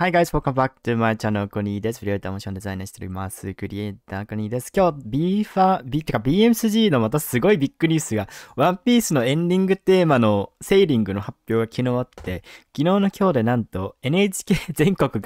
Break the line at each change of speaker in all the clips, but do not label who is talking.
Hi guys, welcome back to my channel, コニーです。フリーターモーションデザインしております。クリエイターコニーです。今日 B ファ、B ってか BMSG のまたすごいビッグニュースが、ワンピースのエンディングテーマのセーリングの発表が昨日あって、昨日の今日でなんと NHK 全国合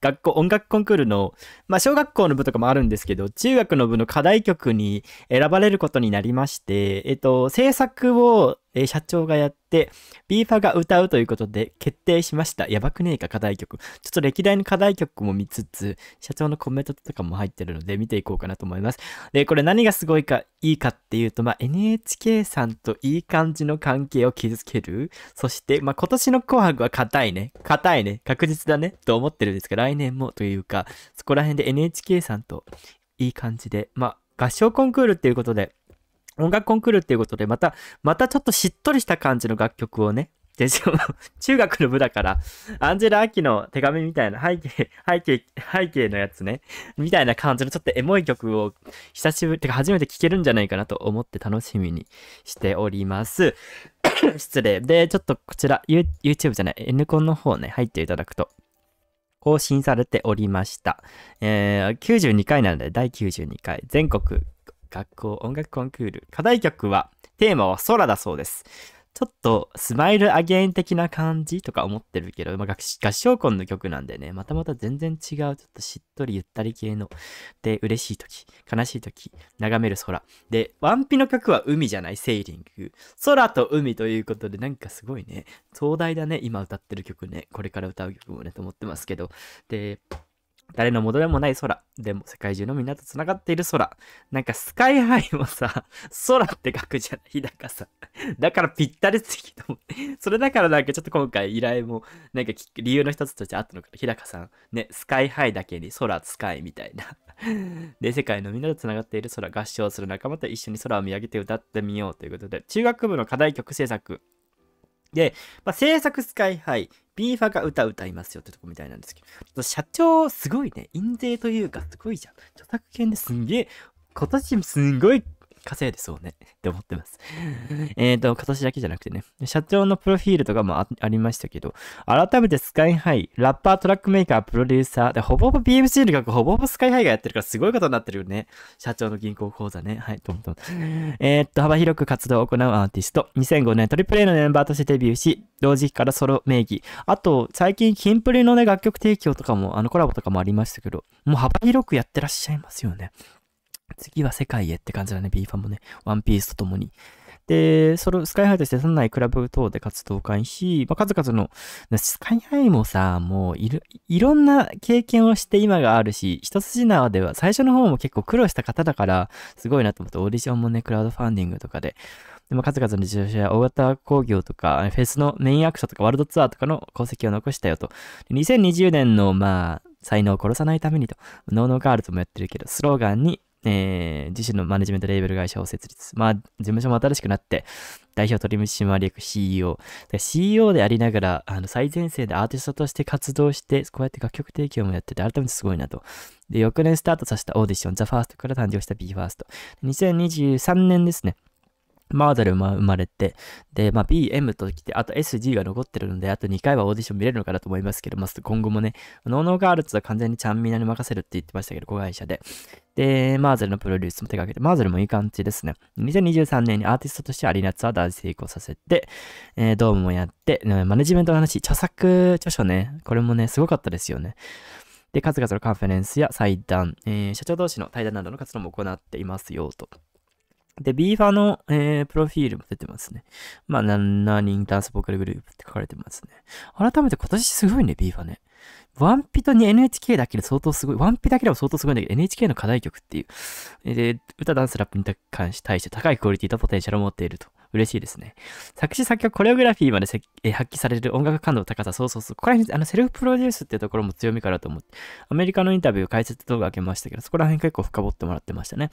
学校音楽コンクールの、まあ小学校の部とかもあるんですけど、中学の部の課題曲に選ばれることになりまして、えっと、制作をえー、社長がやって、ビーファが歌うということで決定しました。やばくねえか、課題曲。ちょっと歴代の課題曲も見つつ、社長のコメントとかも入ってるので見ていこうかなと思います。で、これ何がすごいか、いいかっていうと、まあ、NHK さんといい感じの関係を築ける。そして、まあ、今年の紅白は硬いね。硬いね。確実だね。と思ってるんですが、来年もというか、そこら辺で NHK さんといい感じで、まあ、合唱コンクールっていうことで、音楽コンクールっていうことで、また、またちょっとしっとりした感じの楽曲をね、で、しか中学の部だから、アンジェラ・アキの手紙みたいな背景、背景、背景のやつね、みたいな感じのちょっとエモい曲を、久しぶり、てか初めて聴けるんじゃないかなと思って楽しみにしております。失礼。で、ちょっとこちら、you、YouTube じゃない、N コンの方ね、入っていただくと、更新されておりました。えー、92回なので、第92回、全国学校音楽コンクール。課題曲は、テーマは空だそうです。ちょっと、スマイルアゲイン的な感じとか思ってるけど、まあ、合唱コンの曲なんでね、またまた全然違う、ちょっとしっとりゆったり系の、で、嬉しい時、悲しい時、眺める空。で、ワンピの曲は海じゃない、セーリング。空と海ということで、なんかすごいね、壮大だね、今歌ってる曲ね、これから歌う曲もね、と思ってますけど。で、誰のもれでもない空。でも世界中のみんなと繋がっている空。なんかスカイハイもさ、空って書くじゃない日高ささ。だからぴったりすぎと思って。それだからなんかちょっと今回依頼も、なんか理由の一つとしてあったのかな。日高さん。ね、スカイハイだけに空、スカイみたいな。で、世界のみんなと繋がっている空、合唱する仲間と一緒に空を見上げて歌ってみようということで、中学部の課題曲制作で、まあ、制作スカイハイ、ビーファが歌歌いますよってとこみたいなんですけど、社長、すごいね、印税というか、すごいじゃん。著作権ですんげえ、今年もすんごい稼いでそうね って思ってますえっと、形だけじゃなくてね、社長のプロフィールとかもありましたけど、改めてスカイハイ、ラッパー、トラックメーカー、プロデューサー、でほぼほぼ BMC の額、ほぼほぼスカイハイがやってるからすごいことになってるよね。社長の銀行口座ね。はい、どんどん。えっと、幅広く活動を行うアーティスト。2005年、トリプレ A のメンバーとしてデビューし、同時期からソロ名義。あと、最近、キンプリのね、楽曲提供とかも、あの、コラボとかもありましたけど、もう幅広くやってらっしゃいますよね。次は世界へって感じだね、ビーファンもね、ワンピースとともに。で、その、スカイハイとして都内クラブ等で活動会し、まあ、数々の、スカイハイもさ、もういる、いろんな経験をして今があるし、一筋縄では最初の方も結構苦労した方だから、すごいなと思って、オーディションもね、クラウドファンディングとかで、でも数々の受賞者や大型工業とか、フェスのメインアクションとかワールドツアーとかの功績を残したよと。2020年の、まあ、才能を殺さないためにと、ノーノーガールズもやってるけど、スローガンにえー、自身のマネジメントレーベル会社を設立。まあ、事務所も新しくなって、代表取締役 CEO。CEO でありながら、あの、最前線でアーティストとして活動して、こうやって楽曲提供もやってて、改めてすごいなと。で、翌年スタートさせたオーディション、THEFIRST から誕生した BE:FIRST。2023年ですね。マーダルも生まれて、で、まあ、BM と来て、あと SG が残ってるので、あと2回はオーディション見れるのかなと思いますけど、まあ、今後もね、ノーノーガールズは完全にちゃんみなに任せるって言ってましたけど、子会社で。で、マーゼルのプロデュースも手掛けて、マーゼルもいい感じですね。2023年にアーティストとしてアリーナツアー大成功させて、えー、ドームもやって、マネジメントの話、著作、著書ね、これもね、すごかったですよね。で、数々のカンファレンスや祭壇、えー、社長同士の対談などの活動も行っていますよ、と。で、ビーファの、えー、プロフィールも出てますね。まあ、7人ダンスボーカルグループって書かれてますね。改めて今年すごいね、ビーファね。ワンピとに NHK だけで相当すごい。ワンピだけでも相当すごいんだけど、NHK の課題曲っていう。で、歌、ダンス、ラップに関して対して高いクオリティとポテンシャルを持っていると。嬉しいですね。作詞作曲、コレオグラフィーまでえ発揮される音楽感度の高さ、そうそうそう。ここら辺、あの、セルフプロデュースっていうところも強みかなと思って、アメリカのインタビュー解説動画開けましたけど、そこら辺結構深掘ってもらってましたね。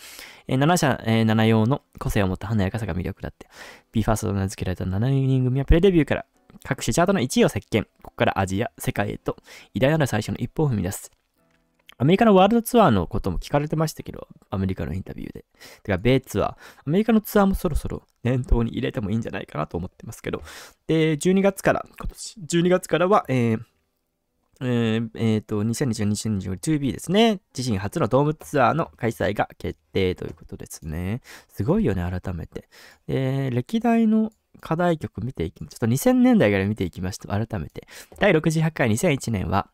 えー、7社、えー、7用の個性を持った華やかさが魅力だって。BE:FIRST と名付けられた7人組はプレデビューから各種チャートの1位を席巻。ここからアジア、世界へと偉大なる最初の一歩を踏み出す。アメリカのワールドツアーのことも聞かれてましたけど、アメリカのインタビューで。てか、米ツアー。アメリカのツアーもそろそろ念頭に入れてもいいんじゃないかなと思ってますけど。で、12月から、今年、12月からは、えー、えー、えー、と、2024-2025-2B ですね。自身初のドームツアーの開催が決定ということですね。すごいよね、改めて。ー、歴代の課題曲見ていきます。ちょっと2000年代から見ていきました。改めて。第68回2001年は、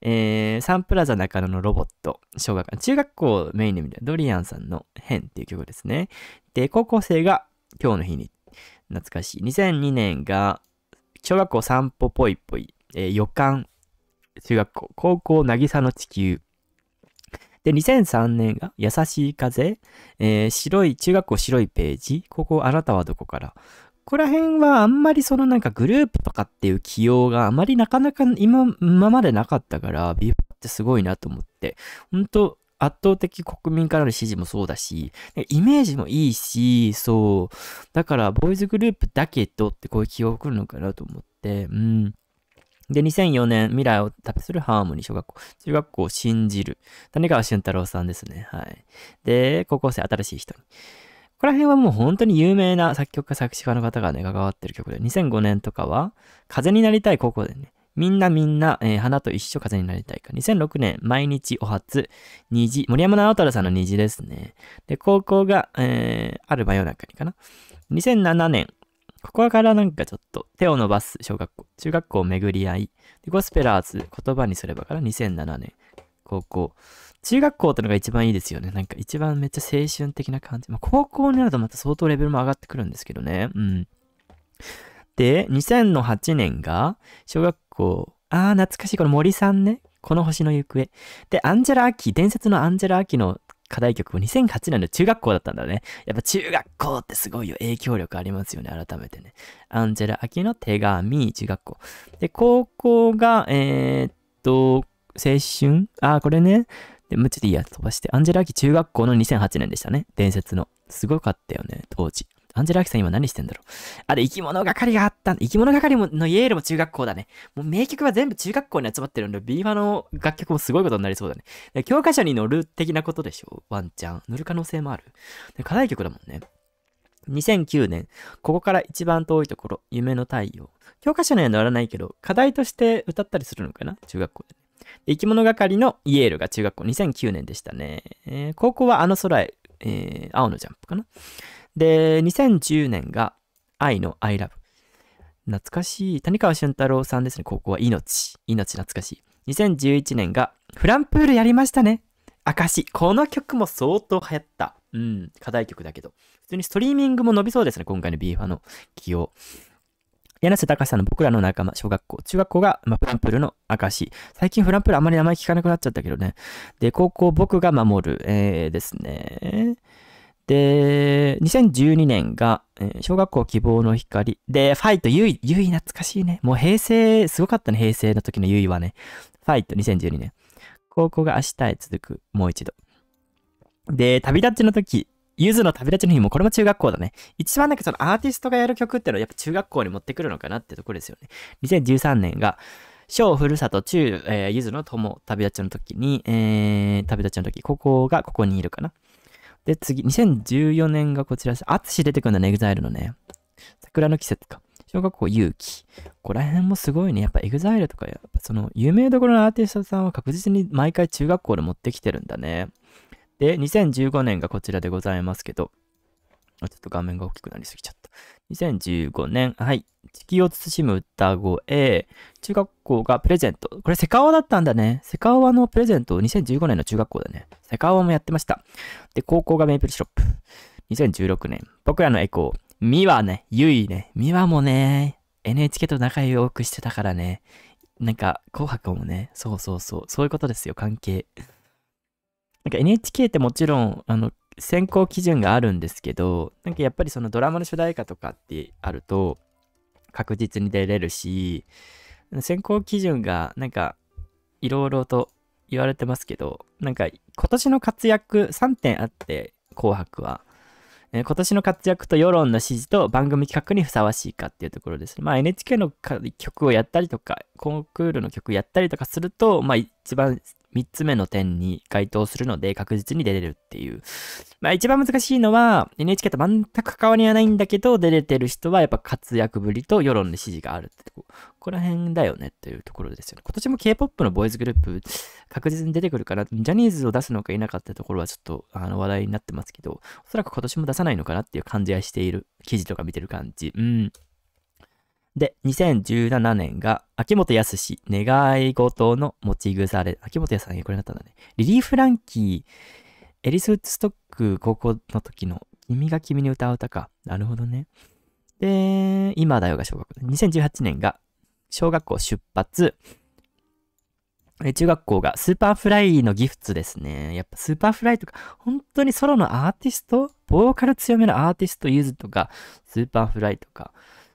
えー、サンプラザ中野のロボット、小学中学校メインで見たドリアンさんの変っていう曲ですね。で、高校生が今日の日に、懐かしい。2002年が、小学校散歩ぽいぽい、えー、予感、中学校、高校渚の地球。で、2003年が優しい風、えー、白い、中学校白いページ、高校あなたはどこから、ここら辺はあんまりそのなんかグループとかっていう起用があまりなかなか今今までなかったから、ビーバってすごいなと思って、本当圧倒的国民からの支持もそうだし、イメージもいいし、そう。だから、ボーイズグループだけどってこういう用が来るのかなと思って、うん。で、2004年、未来を旅するハーモニー小学校、中学校を信じる。谷川俊太郎さんですね。はい。で、高校生、新しい人に。ここら辺はもう本当に有名な作曲家作詞家の方がね、関わってる曲で、2005年とかは、風になりたい高校でね、みんなみんな、えー、花と一緒風になりたいか。2006年、毎日お初、虹、森山直太郎さんの虹ですね。で、高校が、えー、ある真夜中にかな。2007年、ここからなんかちょっと手を伸ばす小学校、中学校を巡り合い、ゴスペラーズ言葉にすればから2007年、高校、中学校ってのが一番いいですよね。なんか一番めっちゃ青春的な感じ。まあ、高校になるとまた相当レベルも上がってくるんですけどね。うん。で、2008年が、小学校、あー、懐かしい、この森さんね。この星の行方。で、アンジェラ・アキ、伝説のアンジェラ・アキの課題曲も2008年の中学校だったんだね。やっぱ中学校ってすごいよ。影響力ありますよね。改めてね。アンジェラ・アキの手紙、中学校。で、高校が、えー、っと、青春あ、これね。で、もちょっといいやつ飛ばして、アンジェラ・アキ中学校の2008年でしたね。伝説の。すごかったよね、当時。アンジェラ・アキさん今何してんだろう。あれ、生き物係があった生き物係ものイエールも中学校だね。もう名曲は全部中学校に集まってるんで、ビーファの楽曲もすごいことになりそうだね。で教科書に載る的なことでしょワンチャン。載る可能性もある。で課題曲だもんね。2009年、ここから一番遠いところ、夢の太陽。教科書には載らないけど、課題として歌ったりするのかな中学校で、生き物係のイエールが中学校2009年でしたね。えー、高校はあの空へ、えー、青のジャンプかな。で、2010年が愛の I love。懐かしい。谷川俊太郎さんですね。高校は命。命懐かしい。2011年がフランプールやりましたね。証。この曲も相当流行った。うん。課題曲だけど。普通にストリーミングも伸びそうですね。今回の BFA の起用。柳瀬隆さんの僕らの仲間、小学校、中学校が、まあ、フランプルの証。最近フランプルあまり名前聞かなくなっちゃったけどね。で、高校僕が守る、えー、ですね。で、2012年が、えー、小学校希望の光。で、ファイト、ゆい、ゆい懐かしいね。もう平成、すごかったね、平成の時のゆいはね。ファイト、2012年。高校が明日へ続く、もう一度。で、旅立ちの時、ゆずの旅立ちの日もこれも中学校だね。一番なんかそのアーティストがやる曲っていうのはやっぱ中学校に持ってくるのかなってところですよね。2013年が、小ふるさと中、えー、ゆずの友旅立ちの時に、えー、旅立ちの時、ここがここにいるかな。で、次、2014年がこちら、あつし出てくるんだね、エグザイルのね。桜の季節か。小学校勇気。ここら辺もすごいね。やっぱエグザイルとか、やっぱその有名どころのアーティストさんは確実に毎回中学校で持ってきてるんだね。で、2015年がこちらでございますけど、ちょっと画面が大きくなりすぎちゃった。2015年、はい。地球を慎む歌声、中学校がプレゼント。これセカオワだったんだね。セカオワのプレゼント2015年の中学校だね。セカオワもやってました。で、高校がメイプルシロップ。2016年、僕らのエコー。ミワね、ユイね。ミワもね、NHK と仲良くしてたからね。なんか、紅白もね、そうそうそう、そういうことですよ、関係。なんか NHK ってもちろん、あの、選考基準があるんですけど、なんかやっぱりそのドラマの主題歌とかってあると、確実に出れるし、選考基準がなんか、いろいろと言われてますけど、なんか今年の活躍3点あって、紅白は。えー、今年の活躍と世論の支持と番組企画にふさわしいかっていうところですね。まあ NHK の曲をやったりとか、コンクールの曲やったりとかすると、まあ一番3つ目の点に該当するので確実に出れるっていう。まあ一番難しいのは NHK と全く関わりはないんだけど出れてる人はやっぱ活躍ぶりと世論で支持があるってとこ。こら辺だよねっていうところですよね。今年も K-POP のボーイズグループ確実に出てくるから、ジャニーズを出すのか否かってところはちょっとあの話題になってますけど、おそらく今年も出さないのかなっていう感じはしている。記事とか見てる感じ。うん。で、2017年が、秋元康、願い事の持ち腐れ。秋元康さんこれだったんだね。リリー・フランキー、エリス・ウッドストック高校の時の、君が君に歌う歌か。なるほどね。で、今だよが小学校。2018年が、小学校出発。中学校がスーパーフライのギフツですね。やっぱスーパーフライとか、本当にソロのアーティストボーカル強めのアーティストユズとか、スーパーフライとか、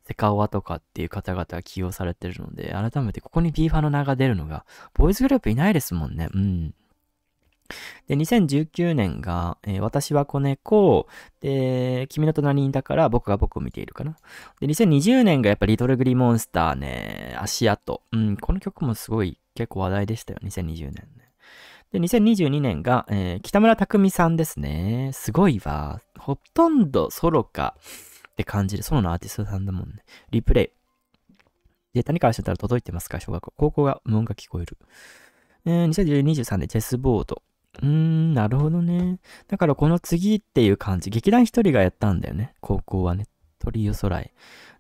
セカオワとかっていう方々が起用されてるので、改めてここにビーファの名が出るのが、ボーイズグループいないですもんね。うん。で、2019年が、えー、私は子猫、で、君の隣にいたから僕が僕を見ているかな。で、2020年がやっぱリトルグリモンスターね、足跡。うん、この曲もすごい結構話題でしたよ、2020年ね。で、2022年が、えー、北村匠海さんですね。すごいわ。ほとんどソロか。って感じで、ソロのアーティストさんだもんね。リプレイ。で、谷川俊太郎届いてますか小学校。高校が無音が聞こえる。えー、2023年、チェスボード。うーん、なるほどね。だからこの次っていう感じ。劇団一人がやったんだよね。高校はね。鳥よらい。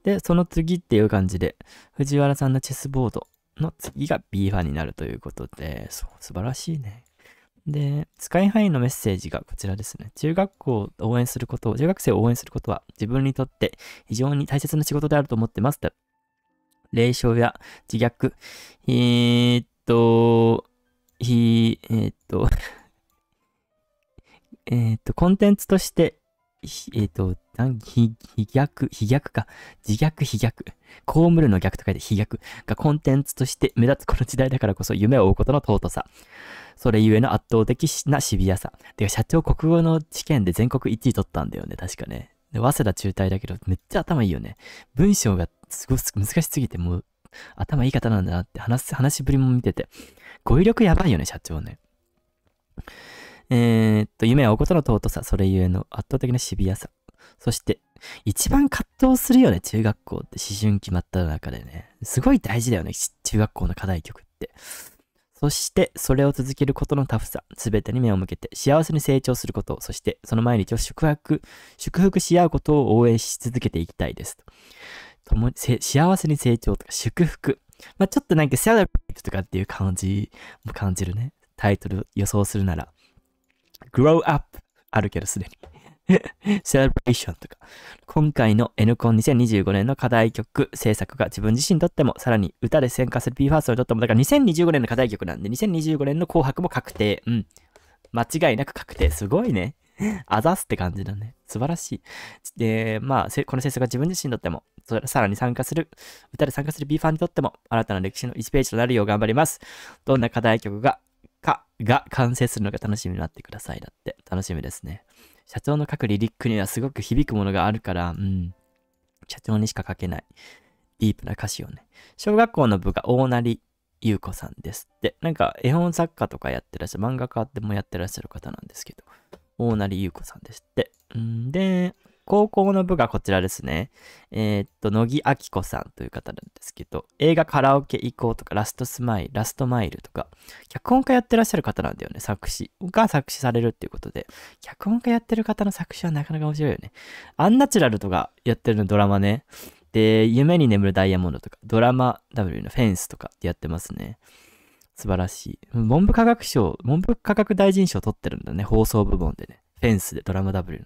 で、その次っていう感じで、藤原さんのチェスボードの次が B ファンになるということで、そう、素晴らしいね。で、スカイハイのメッセージがこちらですね。中学校を応援することを、中学生を応援することは自分にとって非常に大切な仕事であると思ってます。だ霊障や自虐、えー、っと、ひ、えー、っと えっと、コンテンツとしてえっ、ー、と、断、飛逆、飛逆か。自虐飛逆。ムルの逆と書いて飛逆がコンテンツとして目立つこの時代だからこそ夢を追うことの尊さ。それゆえの圧倒的なシビアさ。てか、社長国語の試験で全国1位取ったんだよね、確かね。で、早稲田中退だけど、めっちゃ頭いいよね。文章がすごい難しすぎて、もう、頭いい方なんだなって話、話しぶりも見てて。語彙力やばいよね、社長ね。えー、っと、夢はおことの尊さ、それゆえの圧倒的なシビアさ。そして、一番葛藤するよね、中学校って思春期真った中でね。すごい大事だよね、中学校の課題曲って。そして、それを続けることのタフさ、すべてに目を向けて、幸せに成長すること、そして、その毎日を祝福、祝福し合うことを応援し続けていきたいです。とも幸せに成長とか、祝福。まあ、ちょっとなんか、セアラピーとかっていう感じも感じるね。タイトル予想するなら、grow up あるけどすでに。celebration とか。今回の N コン2025年の課題曲制作が自分自身にとっても、さらに歌で戦化する BE:FIRST にとっても、だから2025年の課題曲なんで、2025年の紅白も確定。うん。間違いなく確定。すごいね。あざすって感じだね。素晴らしい。で、まあ、この制作が自分自身にとっても、さらに参加する、歌で参加する B ファンにとっても、新たな歴史の1ページとなるよう頑張ります。どんな課題曲がが完成するのが楽しみになってください。だって、楽しみですね。社長の書くリリックにはすごく響くものがあるから、うん。社長にしか書けない。ディープな歌詞をね。小学校の部が大成優子さんですって。なんか絵本作家とかやってらっしゃる、漫画家でもやってらっしゃる方なんですけど、大成優子さんですって。んで、高校の部がこちらですね。えー、っと、乃木明子さんという方なんですけど、映画カラオケ行こうとか、ラストスマイル、ラストマイルとか、脚本家やってらっしゃる方なんだよね、作詞が作詞されるっていうことで、脚本家やってる方の作詞はなかなか面白いよね。アンナチュラルとかやってるのドラマね。で、夢に眠るダイヤモンドとか、ドラマ W のフェンスとかってやってますね。素晴らしい。文部科学省、文部科学大臣賞取ってるんだね、放送部門でね。フェンスでドラマ W の。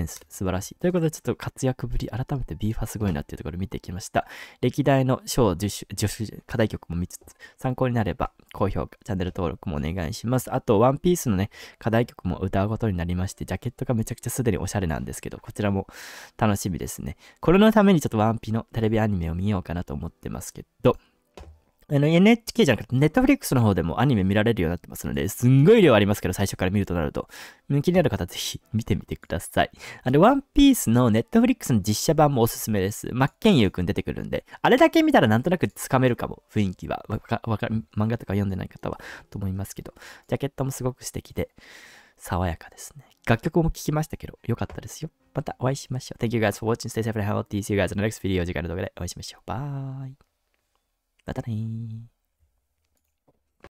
ンス、素晴らしい。ということで、ちょっと活躍ぶり、改めて BFA すごいなっていうところ見てきました。歴代の賞受賞、受賞、課題曲も見つつ、参考になれば、高評価、チャンネル登録もお願いします。あと、ワンピースのね、課題曲も歌うことになりまして、ジャケットがめちゃくちゃすでにおしゃれなんですけど、こちらも楽しみですね。これのためにちょっとワンピのテレビアニメを見ようかなと思ってますけど、あの、NHK じゃなくて、ネットフリックスの方でもアニメ見られるようになってますので、すんごい量ありますけど、最初から見るとなると。気になる方、ぜひ見てみてください。あの、ワンピースのネットフリックスの実写版もおすすめです。マッケンユーくん出てくるんで、あれだけ見たらなんとなくつかめるかも、雰囲気は。わか、わか、漫画とか読んでない方は、と思いますけど、ジャケットもすごく素敵で、爽やかですね。楽曲も聴きましたけど、良かったですよ。またお会いしましょう。Thank you guys for watching. Stay safe and healthy. See you guys in the next video. 次回の動画でお会いしましょう。バイ。またね